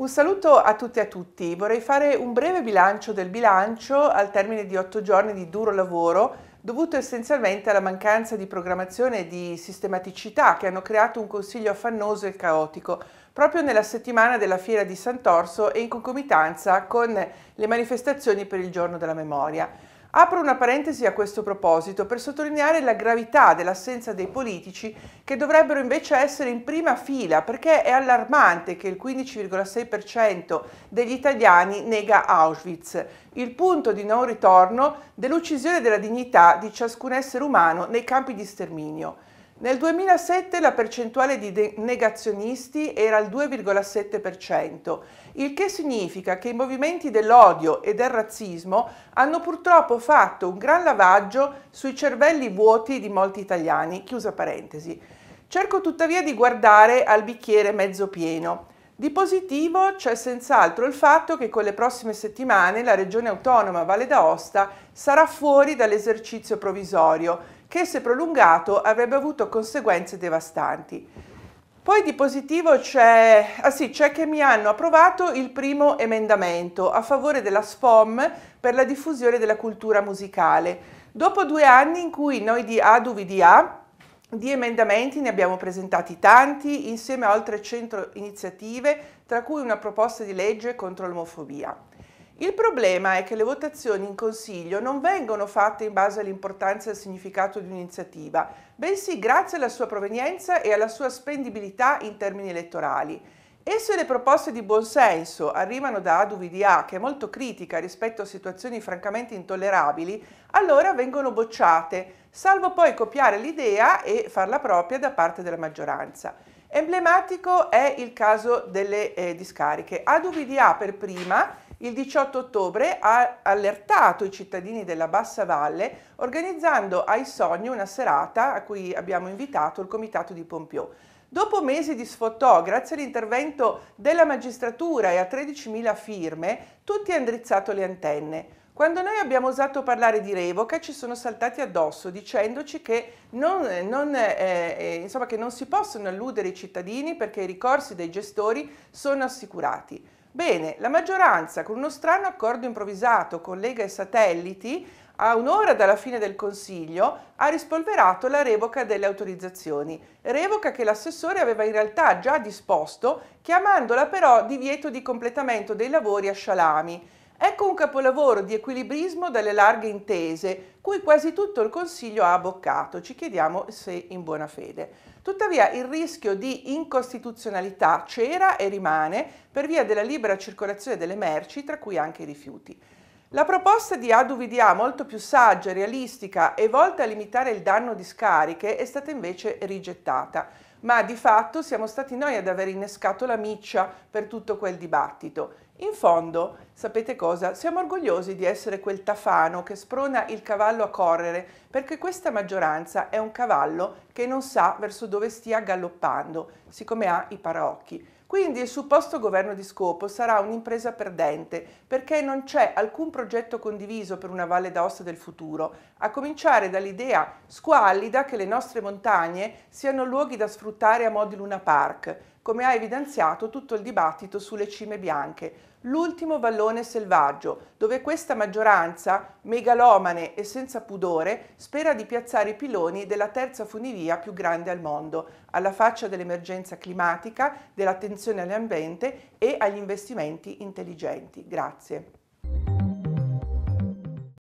Un saluto a tutti e a tutti. Vorrei fare un breve bilancio del bilancio al termine di otto giorni di duro lavoro dovuto essenzialmente alla mancanza di programmazione e di sistematicità che hanno creato un consiglio affannoso e caotico proprio nella settimana della fiera di Sant'Orso e in concomitanza con le manifestazioni per il giorno della memoria. Apro una parentesi a questo proposito per sottolineare la gravità dell'assenza dei politici che dovrebbero invece essere in prima fila perché è allarmante che il 15,6% degli italiani nega Auschwitz, il punto di non ritorno dell'uccisione della dignità di ciascun essere umano nei campi di sterminio. Nel 2007 la percentuale di negazionisti era al 2,7%, il che significa che i movimenti dell'odio e del razzismo hanno purtroppo fatto un gran lavaggio sui cervelli vuoti di molti italiani. Chiusa parentesi. Cerco tuttavia di guardare al bicchiere mezzo pieno. Di positivo c'è senz'altro il fatto che con le prossime settimane la regione autonoma Valle d'Aosta sarà fuori dall'esercizio provvisorio che se prolungato avrebbe avuto conseguenze devastanti. Poi di positivo c'è, ah sì, che mi hanno approvato il primo emendamento a favore della SFOM per la diffusione della cultura musicale. Dopo due anni in cui noi di ADUVDA di emendamenti ne abbiamo presentati tanti, insieme a oltre 100 iniziative, tra cui una proposta di legge contro l'omofobia. Il problema è che le votazioni in Consiglio non vengono fatte in base all'importanza e al significato di un'iniziativa, bensì grazie alla sua provenienza e alla sua spendibilità in termini elettorali. E se le proposte di buonsenso arrivano da AduVDA, che è molto critica rispetto a situazioni francamente intollerabili, allora vengono bocciate, salvo poi copiare l'idea e farla propria da parte della maggioranza. Emblematico è il caso delle eh, discariche. AduVDA per prima il 18 ottobre ha allertato i cittadini della Bassa Valle organizzando ai Sogni una serata a cui abbiamo invitato il Comitato di Pompeo. Dopo mesi di sfottò, grazie all'intervento della magistratura e a 13.000 firme, tutti hanno drizzato le antenne. Quando noi abbiamo osato parlare di revoca ci sono saltati addosso dicendoci che non, non, eh, eh insomma, che non si possono alludere i cittadini perché i ricorsi dei gestori sono assicurati. Bene, la maggioranza con uno strano accordo improvvisato con Lega e Satelliti a un'ora dalla fine del Consiglio, ha rispolverato la revoca delle autorizzazioni, revoca che l'assessore aveva in realtà già disposto, chiamandola però divieto di completamento dei lavori a Scialami. Ecco un capolavoro di equilibrismo dalle larghe intese, cui quasi tutto il Consiglio ha abboccato, ci chiediamo se in buona fede. Tuttavia il rischio di incostituzionalità c'era e rimane per via della libera circolazione delle merci, tra cui anche i rifiuti. La proposta di AduVDA, molto più saggia, realistica e volta a limitare il danno di scariche, è stata invece rigettata, ma di fatto siamo stati noi ad aver innescato la miccia per tutto quel dibattito. In fondo, sapete cosa? Siamo orgogliosi di essere quel tafano che sprona il cavallo a correre, perché questa maggioranza è un cavallo che non sa verso dove stia galoppando, siccome ha i paraocchi. Quindi il supposto governo di scopo sarà un'impresa perdente perché non c'è alcun progetto condiviso per una Valle d'Aosta del futuro, a cominciare dall'idea squallida che le nostre montagne siano luoghi da sfruttare a modi Luna Park, come ha evidenziato tutto il dibattito sulle cime bianche, l'ultimo vallone selvaggio, dove questa maggioranza, megalomane e senza pudore, spera di piazzare i piloni della terza funivia più grande al mondo, alla faccia dell'emergenza climatica, dell'attenzione all'ambiente e agli investimenti intelligenti. Grazie.